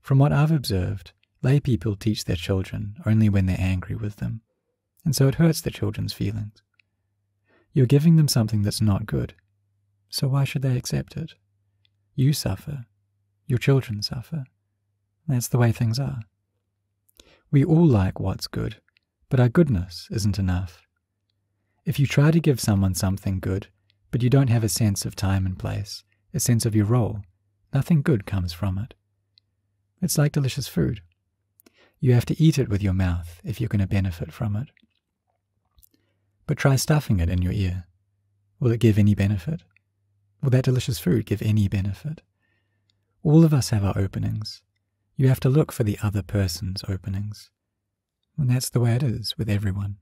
From what I've observed, lay people teach their children only when they're angry with them, and so it hurts the children's feelings. You're giving them something that's not good, so why should they accept it? You suffer, your children suffer. That's the way things are. We all like what's good, but our goodness isn't enough. If you try to give someone something good, but you don't have a sense of time and place, a sense of your role, nothing good comes from it. It's like delicious food. You have to eat it with your mouth if you're going to benefit from it. But try stuffing it in your ear. Will it give any benefit? Will that delicious food give any benefit? All of us have our openings. You have to look for the other person's openings. And that's the way it is with everyone.